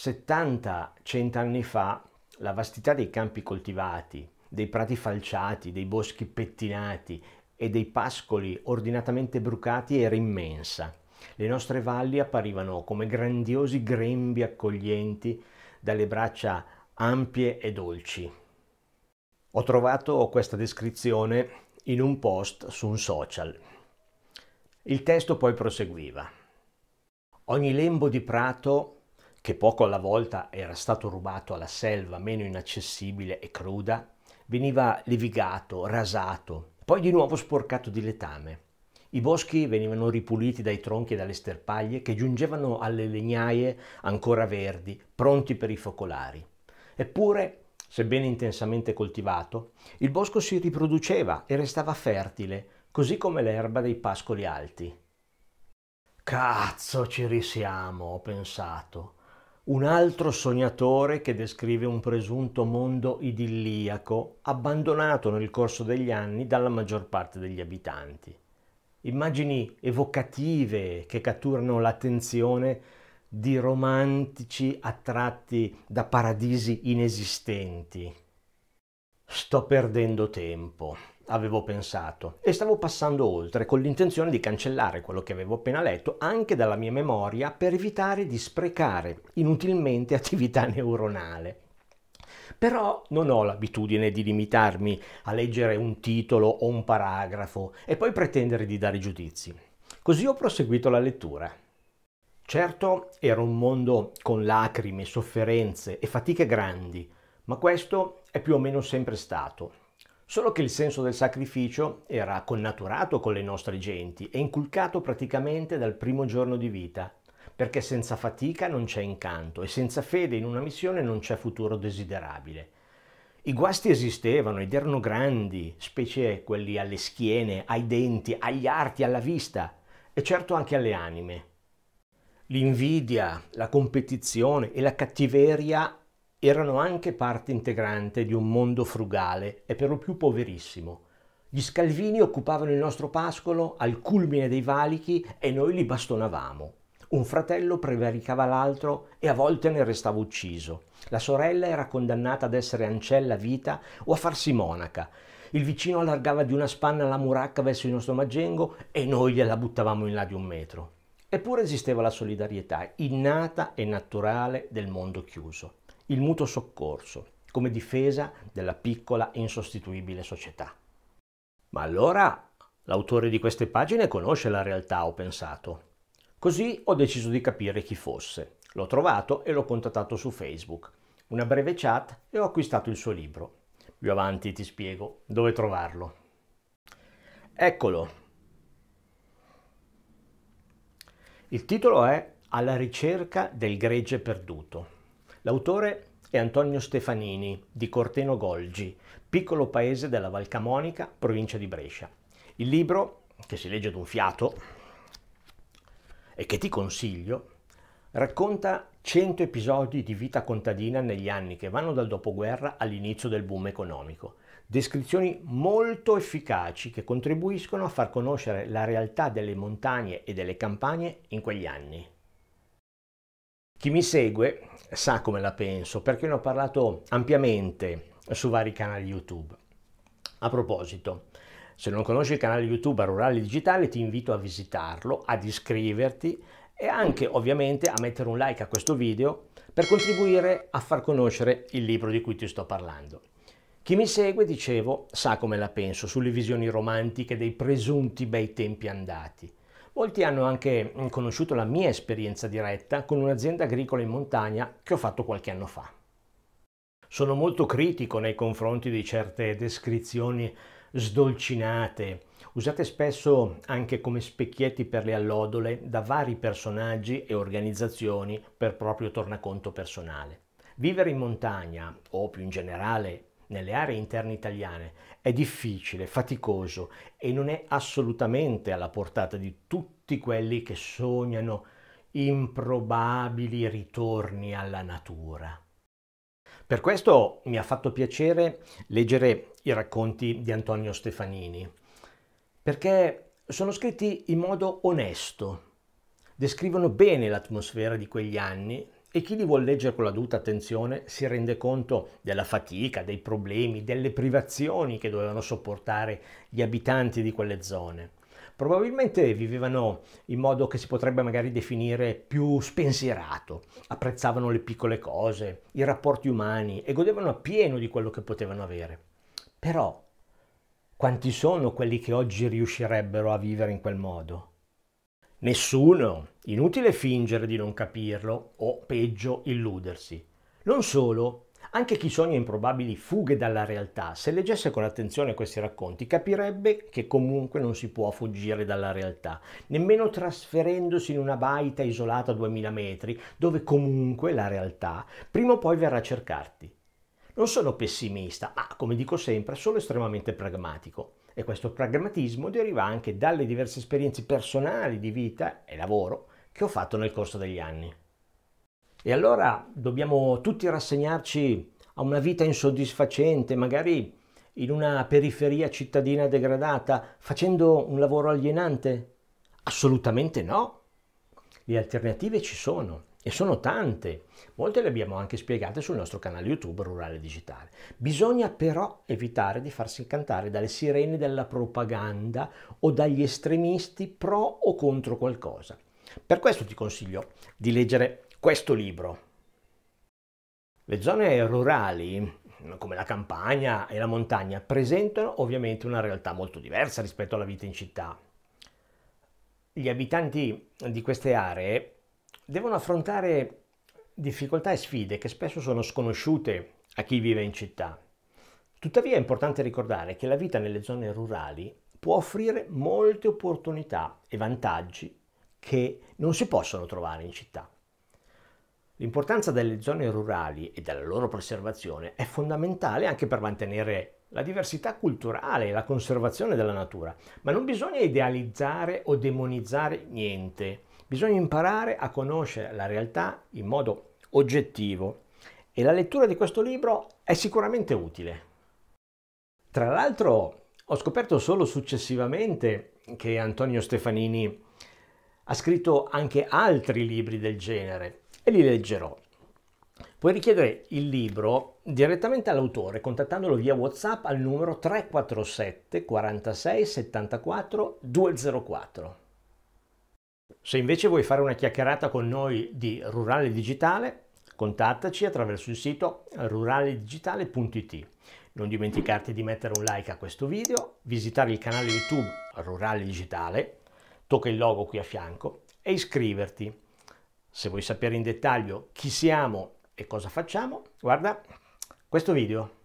70-100 anni fa la vastità dei campi coltivati, dei prati falciati, dei boschi pettinati e dei pascoli ordinatamente brucati era immensa. Le nostre valli apparivano come grandiosi grembi accoglienti dalle braccia ampie e dolci. Ho trovato questa descrizione in un post su un social. Il testo poi proseguiva. Ogni lembo di prato che poco alla volta era stato rubato alla selva meno inaccessibile e cruda, veniva levigato, rasato, poi di nuovo sporcato di letame. I boschi venivano ripuliti dai tronchi e dalle sterpaglie che giungevano alle legnaie ancora verdi, pronti per i focolari. Eppure, sebbene intensamente coltivato, il bosco si riproduceva e restava fertile, così come l'erba dei pascoli alti. Cazzo, ci risiamo, ho pensato un altro sognatore che descrive un presunto mondo idilliaco abbandonato nel corso degli anni dalla maggior parte degli abitanti. Immagini evocative che catturano l'attenzione di romantici attratti da paradisi inesistenti. Sto perdendo tempo avevo pensato e stavo passando oltre con l'intenzione di cancellare quello che avevo appena letto anche dalla mia memoria per evitare di sprecare inutilmente attività neuronale. Però non ho l'abitudine di limitarmi a leggere un titolo o un paragrafo e poi pretendere di dare giudizi. Così ho proseguito la lettura. Certo era un mondo con lacrime, sofferenze e fatiche grandi, ma questo è più o meno sempre stato. Solo che il senso del sacrificio era connaturato con le nostre genti e inculcato praticamente dal primo giorno di vita, perché senza fatica non c'è incanto e senza fede in una missione non c'è futuro desiderabile. I guasti esistevano ed erano grandi, specie quelli alle schiene, ai denti, agli arti, alla vista e certo anche alle anime. L'invidia, la competizione e la cattiveria erano anche parte integrante di un mondo frugale e per lo più poverissimo. Gli scalvini occupavano il nostro pascolo al culmine dei valichi e noi li bastonavamo. Un fratello prevaricava l'altro e a volte ne restava ucciso. La sorella era condannata ad essere ancella vita o a farsi monaca. Il vicino allargava di una spanna la muracca verso il nostro magengo e noi gliela buttavamo in là di un metro. Eppure esisteva la solidarietà innata e naturale del mondo chiuso il mutuo soccorso come difesa della piccola e insostituibile società. Ma allora l'autore di queste pagine conosce la realtà, ho pensato. Così ho deciso di capire chi fosse. L'ho trovato e l'ho contattato su Facebook. Una breve chat e ho acquistato il suo libro. Più avanti ti spiego dove trovarlo. Eccolo. Il titolo è Alla ricerca del gregge perduto. L'autore è Antonio Stefanini di Corteno Golgi, piccolo paese della Val Camonica, provincia di Brescia. Il libro, che si legge ad un fiato e che ti consiglio, racconta 100 episodi di vita contadina negli anni che vanno dal dopoguerra all'inizio del boom economico. Descrizioni molto efficaci che contribuiscono a far conoscere la realtà delle montagne e delle campagne in quegli anni. Chi mi segue sa come la penso perché ne ho parlato ampiamente su vari canali YouTube. A proposito, se non conosci il canale YouTube Rurale Digitale ti invito a visitarlo, ad iscriverti e anche ovviamente a mettere un like a questo video per contribuire a far conoscere il libro di cui ti sto parlando. Chi mi segue, dicevo, sa come la penso sulle visioni romantiche dei presunti bei tempi andati Molti hanno anche mm, conosciuto la mia esperienza diretta con un'azienda agricola in montagna che ho fatto qualche anno fa. Sono molto critico nei confronti di certe descrizioni sdolcinate, usate spesso anche come specchietti per le allodole da vari personaggi e organizzazioni per proprio tornaconto personale. Vivere in montagna o più in generale nelle aree interne italiane è difficile, faticoso e non è assolutamente alla portata di tutti quelli che sognano improbabili ritorni alla natura. Per questo mi ha fatto piacere leggere i racconti di Antonio Stefanini, perché sono scritti in modo onesto, descrivono bene l'atmosfera di quegli anni, e chi li vuol leggere con la dovuta attenzione si rende conto della fatica, dei problemi, delle privazioni che dovevano sopportare gli abitanti di quelle zone. Probabilmente vivevano in modo che si potrebbe magari definire più spensierato, apprezzavano le piccole cose, i rapporti umani e godevano appieno di quello che potevano avere. Però, quanti sono quelli che oggi riuscirebbero a vivere in quel modo? Nessuno. Inutile fingere di non capirlo o, peggio, illudersi. Non solo, anche chi sogna improbabili fughe dalla realtà, se leggesse con attenzione questi racconti, capirebbe che comunque non si può fuggire dalla realtà, nemmeno trasferendosi in una baita isolata a 2000 metri, dove comunque la realtà prima o poi verrà a cercarti. Non sono pessimista, ma come dico sempre, sono estremamente pragmatico. E questo pragmatismo deriva anche dalle diverse esperienze personali di vita e lavoro che ho fatto nel corso degli anni. E allora dobbiamo tutti rassegnarci a una vita insoddisfacente, magari in una periferia cittadina degradata, facendo un lavoro alienante? Assolutamente no. Le alternative ci sono e sono tante, molte le abbiamo anche spiegate sul nostro canale YouTube Rurale Digitale. Bisogna però evitare di farsi incantare dalle sirene della propaganda o dagli estremisti pro o contro qualcosa. Per questo ti consiglio di leggere questo libro. Le zone rurali, come la campagna e la montagna, presentano ovviamente una realtà molto diversa rispetto alla vita in città. Gli abitanti di queste aree devono affrontare difficoltà e sfide che spesso sono sconosciute a chi vive in città. Tuttavia è importante ricordare che la vita nelle zone rurali può offrire molte opportunità e vantaggi che non si possono trovare in città. L'importanza delle zone rurali e della loro preservazione è fondamentale anche per mantenere la diversità culturale e la conservazione della natura, ma non bisogna idealizzare o demonizzare niente Bisogna imparare a conoscere la realtà in modo oggettivo e la lettura di questo libro è sicuramente utile. Tra l'altro ho scoperto solo successivamente che Antonio Stefanini ha scritto anche altri libri del genere e li leggerò. Puoi richiedere il libro direttamente all'autore contattandolo via WhatsApp al numero 347 46 74 204. Se invece vuoi fare una chiacchierata con noi di Rurale Digitale, contattaci attraverso il sito ruraledigitale.it. Non dimenticarti di mettere un like a questo video, visitare il canale YouTube Rurale Digitale, tocca il logo qui a fianco e iscriverti. Se vuoi sapere in dettaglio chi siamo e cosa facciamo, guarda questo video.